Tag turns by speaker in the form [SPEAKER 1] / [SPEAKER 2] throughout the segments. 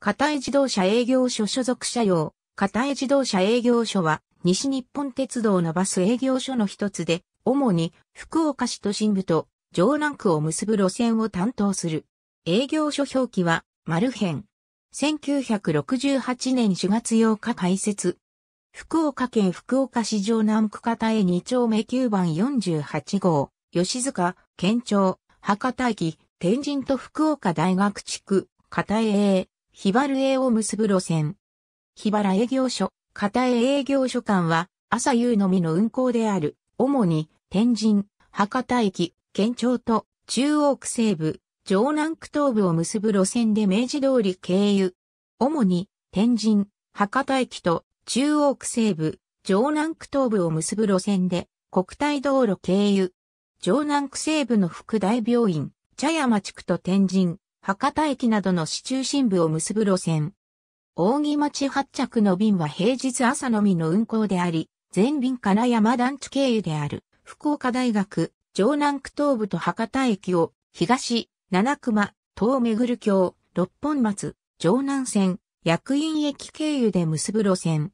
[SPEAKER 1] 片江自動車営業所所属車両、片江自動車営業所は、西日本鉄道のバス営業所の一つで、主に福岡市都心部と城南区を結ぶ路線を担当する。営業所表記は、丸編。1968年4月8日開設。福岡県福岡市城南区片江2丁目9番48号、吉塚、県庁、博多駅、天神と福岡大学地区、片江バル営を結ぶ路線。バラ営業所、片江営業所間は、朝夕のみの運行である、主に、天神、博多駅、県庁と、中央区西部、城南区東部を結ぶ路線で明治通り経由。主に、天神、博多駅と、中央区西部、城南区東部を結ぶ路線で、国体道路経由。城南区西部の副大病院、茶屋町区と天神、博多駅などの市中心部を結ぶ路線。大木町発着の便は平日朝のみの運行であり、全便金山団地経由である、福岡大学、城南区東部と博多駅を、東、七熊、東目る橋、六本松、城南線、役員駅経由で結ぶ路線。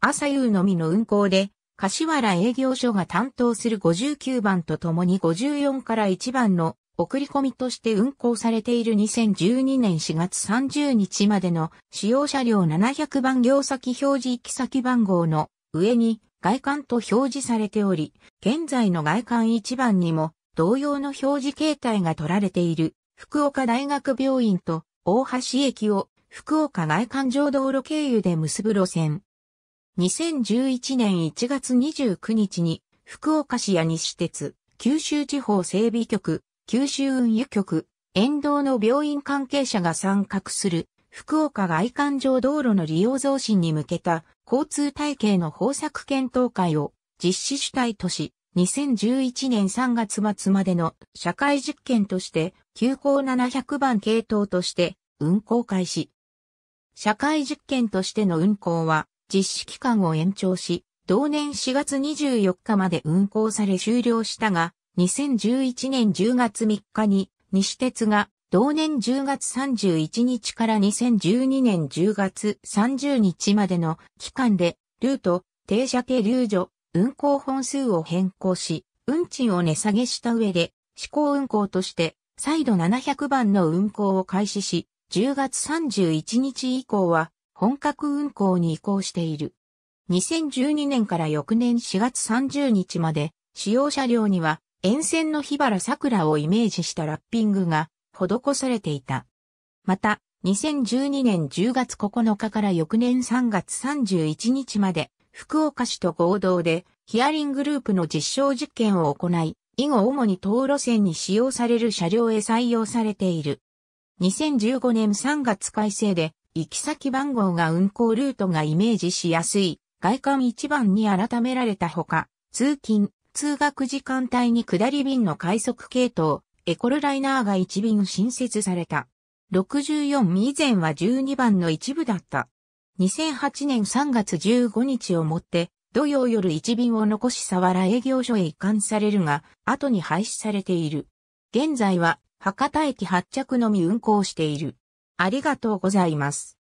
[SPEAKER 1] 朝夕のみの運行で、柏原営業所が担当する59番とともに54から1番の送り込みとして運行されている2012年4月30日までの使用車両700番行先表示行き先番号の上に外観と表示されており、現在の外観1番にも同様の表示形態が取られている福岡大学病院と大橋駅を福岡外環状道路経由で結ぶ路線。2011年1月29日に福岡市や西鉄九州地方整備局九州運輸局、沿道の病院関係者が参画する、福岡外環状道路の利用増進に向けた交通体系の方策検討会を実施主体とし、2011年3月末までの社会実験として、急行700番系統として運行開始。社会実験としての運行は、実施期間を延長し、同年4月24日まで運行され終了したが、2011年10月3日に西鉄が同年10月31日から2012年10月30日までの期間でルート、停車系流除、運行本数を変更し、運賃を値下げした上で、試行運行として再度700番の運行を開始し、10月31日以降は本格運行に移行している。2012年から翌年4月30日まで使用車両には沿線の火原桜をイメージしたラッピングが施されていた。また、2012年10月9日から翌年3月31日まで、福岡市と合同でヒアリングループの実証実験を行い、以後主に東路線に使用される車両へ採用されている。2015年3月改正で、行き先番号が運行ルートがイメージしやすい、外観1番に改められたほか、通勤、通学時間帯に下り便の快速系統、エコルライナーが1便新設された。64以前は12番の一部だった。2008年3月15日をもって、土曜夜1便を残し沢原営業所へ移管されるが、後に廃止されている。現在は、博多駅発着のみ運行している。ありがとうございます。